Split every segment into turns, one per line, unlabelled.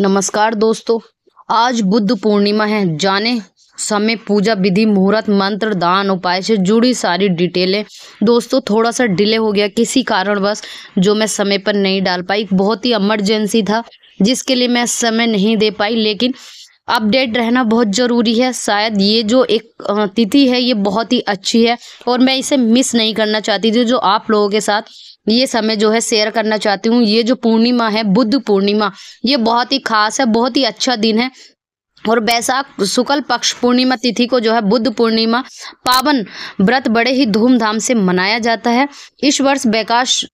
नमस्कार दोस्तों आज बुद्ध पूर्णिमा है जाने समय पूजा विधि मुहूर्त मंत्र दान उपाय से जुड़ी सारी डिटेलें दोस्तों थोड़ा सा डिले हो गया किसी कारणवश जो मैं समय पर नहीं डाल पाई बहुत ही इमरजेंसी था जिसके लिए मैं समय नहीं दे पाई लेकिन अपडेट रहना बहुत ज़रूरी है शायद ये जो एक तिथि है ये बहुत ही अच्छी है और मैं इसे मिस नहीं करना चाहती थी जो आप लोगों के साथ ये समय जो है शेयर करना चाहती हूँ ये जो पूर्णिमा है बुद्ध पूर्णिमा ये बहुत ही खास है बहुत ही अच्छा दिन है और बैसाख शुक्ल पक्ष पूर्णिमा तिथि को जो है बुद्ध पूर्णिमा पावन व्रत बड़े ही धूमधाम से मनाया जाता है इस वर्ष बैकाश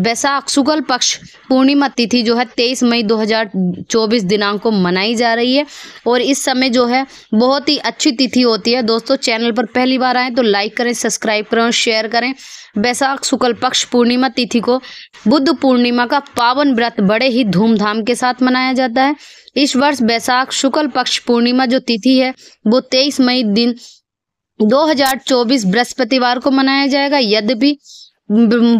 बैसाख शुक्ल पक्ष पूर्णिमा तिथि जो है तेईस मई 2024 दिनांक को मनाई जा रही है और इस समय जो है बहुत ही अच्छी तिथि होती है दोस्तों चैनल पर पहली बार आएँ तो लाइक करें सब्सक्राइब करें और शेयर करें बैसाख शुक्ल पक्ष पूर्णिमा तिथि को बुद्ध पूर्णिमा का पावन व्रत बड़े ही धूमधाम के साथ मनाया जाता है इस वर्ष बैसाख शुक्ल पक्ष पक्ष पूर्णिमा जो तिथि है वो तेईस मई दिन 2024 बृहस्पतिवार को मनाया जाएगा यद्यपि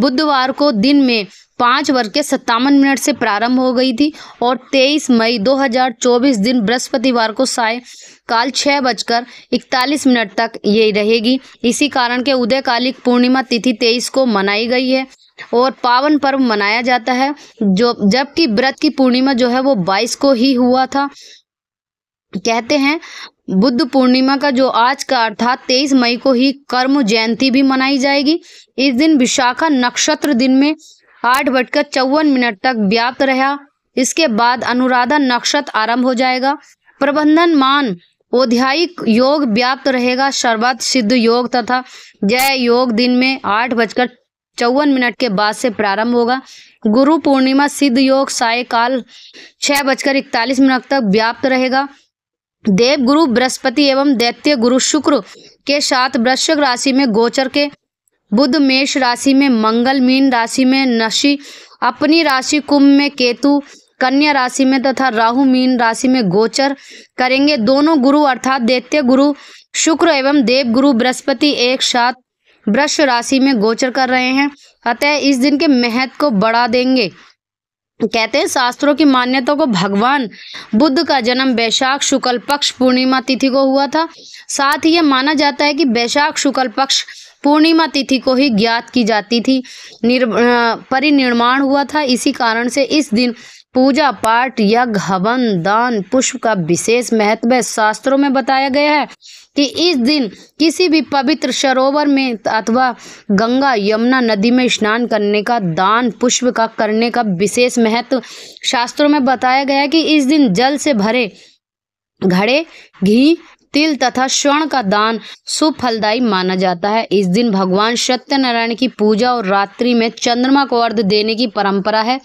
बुधवार को दिन में पाँच वर्ग के सत्तावन मिनट से प्रारंभ हो गई थी और 23 मई 2024 दिन बृहस्पतिवार को साय काल छः बजकर इकतालीस मिनट तक ये रहेगी इसी कारण के उदयकालिक पूर्णिमा तिथि 23 को मनाई गई है और पावन पर्व मनाया जाता है जो जबकि व्रत की पूर्णिमा जो है वो 22 को ही हुआ था कहते हैं बुद्ध पूर्णिमा का जो आज का अर्थात तेईस मई को ही कर्म जयंती भी मनाई जाएगी इस दिन विशाखा नक्षत्र दिन में आठ बजकर चौवन मिनट तक व्याप्त रहा इसके बाद अनुराधा नक्षत्र आरंभ हो जाएगा प्रबंधन मान औध्यायिक योग व्याप्त रहेगा शर्बत सिद्ध योग तथा जय योग दिन में आठ बजकर चौवन मिनट के बाद से प्रारंभ होगा गुरु पूर्णिमा सिद्ध योग सायकाल छह बजकर इकतालीस मिनट तक व्याप्त रहेगा देव गुरु बृहस्पति एवं दैत्य गुरु शुक्र के साथ वृश्चिक राशि में गोचर के बुध मेष राशि में मंगल मीन राशि में नशि अपनी राशि कुंभ में केतु कन्या राशि में तथा राहु मीन राशि में गोचर करेंगे दोनों गुरु अर्थात दैत्य गुरु शुक्र एवं देव गुरु बृहस्पति एक साथ वृक्ष राशि में गोचर कर रहे हैं अतः इस दिन के महत्व को बढ़ा देंगे कहते हैं शास्त्रों की मान्यता को भगवान बुद्ध का जन्म वैशाख शुक्ल पक्ष पूर्णिमा तिथि को हुआ था साथ ही यह माना जाता है कि वैशाख शुक्ल पक्ष पूर्णिमा तिथि को ही ज्ञात की जाती थी परिनिर्माण हुआ था इसी कारण से इस दिन पूजा पाठ यज्ञ हवन दान पुष्प का विशेष महत्व शास्त्रों में बताया गया है कि इस दिन किसी भी पवित्र सरोवर में अथवा गंगा यमुना नदी में स्नान करने का दान पुष्प का करने का विशेष महत्व शास्त्रों में बताया गया है कि इस दिन जल से भरे घड़े घी तिल तथा स्वर्ण का दान सुफलदायी माना जाता है इस दिन भगवान सत्यनारायण की पूजा और रात्रि में चंद्रमा को अर्ध देने की परंपरा है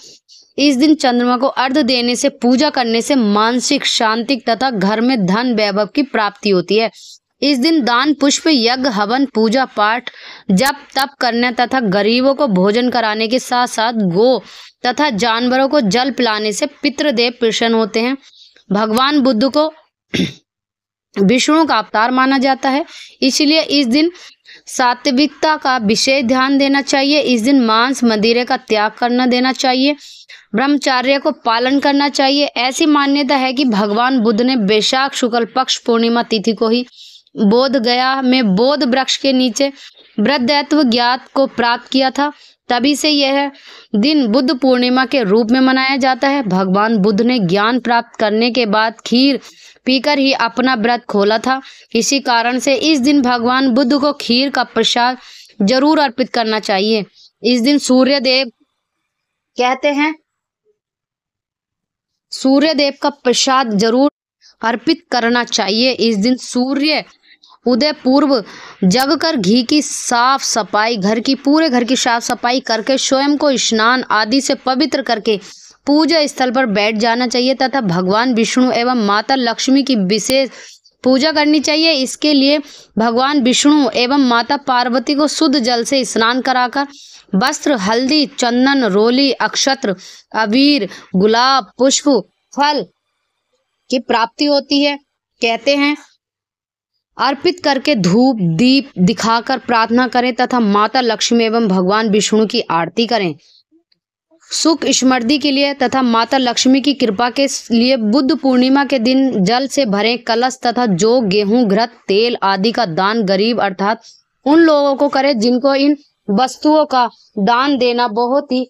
इस दिन चंद्रमा को अर्ध देने से पूजा करने से मानसिक शांति तथा घर में धन वैभव की प्राप्ति होती है इस दिन दान पुष्प यज्ञ हवन पूजा पाठ जप तप करने तथा गरीबों को भोजन कराने के साथ साथ गो तथा जानवरों को जल पिलाने से पितृदेव प्रसन्न होते हैं भगवान बुद्ध को विष्णु का अवतार माना जाता है इसलिए इस दिन सात्विकता का विशेष ध्यान देना चाहिए इस दिन मांस मदिरे का त्याग करना देना चाहिए ब्रह्मचार्य को पालन करना चाहिए ऐसी मान्यता है कि भगवान बुद्ध ने वैशाख शुक्ल पक्ष पूर्णिमा तिथि को ही बोध गया में बोध वृक्ष के नीचे वृद्धत्व ज्ञात को प्राप्त किया था तभी से यह दिन बुद्ध पूर्णिमा के रूप में मनाया जाता है भगवान बुद्ध ने ज्ञान प्राप्त करने के बाद खीर पीकर ही अपना व्रत खोला था इसी कारण से इस दिन भगवान बुद्ध को खीर का प्रसाद जरूर अर्पित करना चाहिए इस दिन सूर्य देव कहते हैं सूर्य देव का प्रसाद जरूर अर्पित करना चाहिए इस दिन सूर्य उदय पूर्व जग कर घी की साफ सफाई घर की पूरे घर की साफ सफाई करके स्वयं को स्नान आदि से पवित्र करके पूजा स्थल पर बैठ जाना चाहिए तथा भगवान विष्णु एवं माता लक्ष्मी की विशेष पूजा करनी चाहिए इसके लिए भगवान विष्णु एवं माता पार्वती को शुद्ध जल से स्नान कराकर वस्त्र हल्दी चंदन रोली अक्षत्र अबीर गुलाब पुष्प फल की प्राप्ति होती है कहते हैं अर्पित करके धूप दीप दिखाकर प्रार्थना करें तथा माता लक्ष्मी एवं भगवान विष्णु की आरती करें सुख स्मृति के लिए तथा माता लक्ष्मी की कृपा के लिए बुद्ध पूर्णिमा के दिन जल से भरे कलश तथा जो गेहूं घृत तेल आदि का दान गरीब अर्थात उन लोगों को करें जिनको इन वस्तुओं का दान देना बहुत ही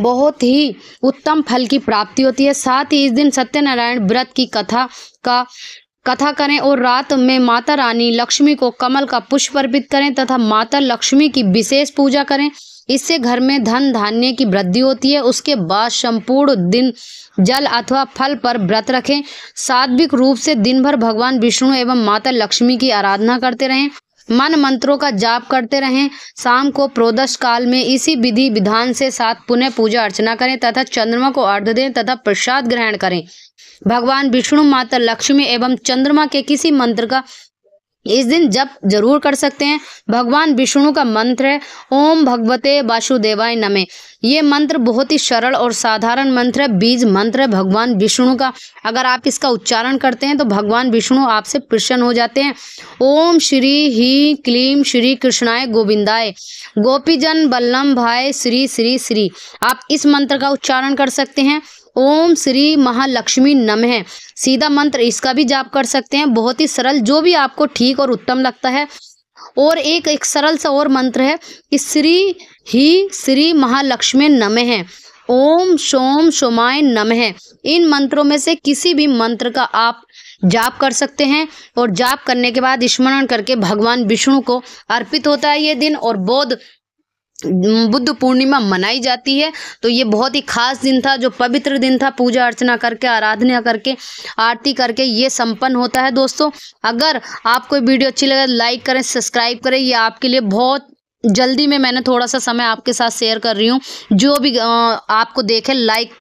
बहुत ही उत्तम फल की प्राप्ति होती है साथ ही इस दिन सत्यनारायण व्रत की कथा का कथा करें और रात में माता रानी लक्ष्मी को कमल का पुष्प अर्पित करें तथा माता लक्ष्मी की विशेष पूजा करें इससे घर में धन धान्य की वृद्धि होती है उसके बाद संपूर्ण दिन जल अथवा फल पर व्रत रखें सात्विक रूप से दिन भर भगवान विष्णु एवं माता लक्ष्मी की आराधना करते रहें मन मंत्रों का जाप करते रहें शाम को प्रोदश काल में इसी विधि विधान से साथ पुनः पूजा अर्चना करें तथा चंद्रमा को अर्ध दें तथा प्रसाद ग्रहण करें भगवान विष्णु माता लक्ष्मी एवं चंद्रमा के किसी मंत्र का इस दिन जप जरूर कर सकते हैं भगवान विष्णु का मंत्र है ओम भगवते वासुदेवाय नमे ये मंत्र बहुत ही सरल और साधारण मंत्र है बीज मंत्र है भगवान विष्णु का अगर आप इसका उच्चारण करते हैं तो भगवान विष्णु आपसे प्रसन्न हो जाते हैं ओम श्री ही क्लीम श्री कृष्णाय गोविंदाय गोपीजन बल्लम भाई श्री श्री श्री आप इस मंत्र का उच्चारण कर सकते हैं ओम श्री महालक्ष्मी नम है सीधा मंत्र इसका भी जाप कर सकते हैं बहुत ही सरल जो भी आपको ठीक और उत्तम लगता है और एक एक सरल सा और मंत्र है कि श्री ही श्री महालक्ष्मी नम है ओम सोम सोमाय नम है इन मंत्रों में से किसी भी मंत्र का आप जाप कर सकते हैं और जाप करने के बाद स्मरण करके भगवान विष्णु को अर्पित होता है ये दिन और बौद्ध बुद्ध पूर्णिमा मनाई जाती है तो ये बहुत ही खास दिन था जो पवित्र दिन था पूजा अर्चना करके आराधना करके आरती करके ये संपन्न होता है दोस्तों अगर आपको वीडियो अच्छी लगे लाइक करें सब्सक्राइब करें ये आपके लिए बहुत जल्दी में मैंने थोड़ा सा समय आपके साथ शेयर कर रही हूँ जो भी आपको देखे लाइक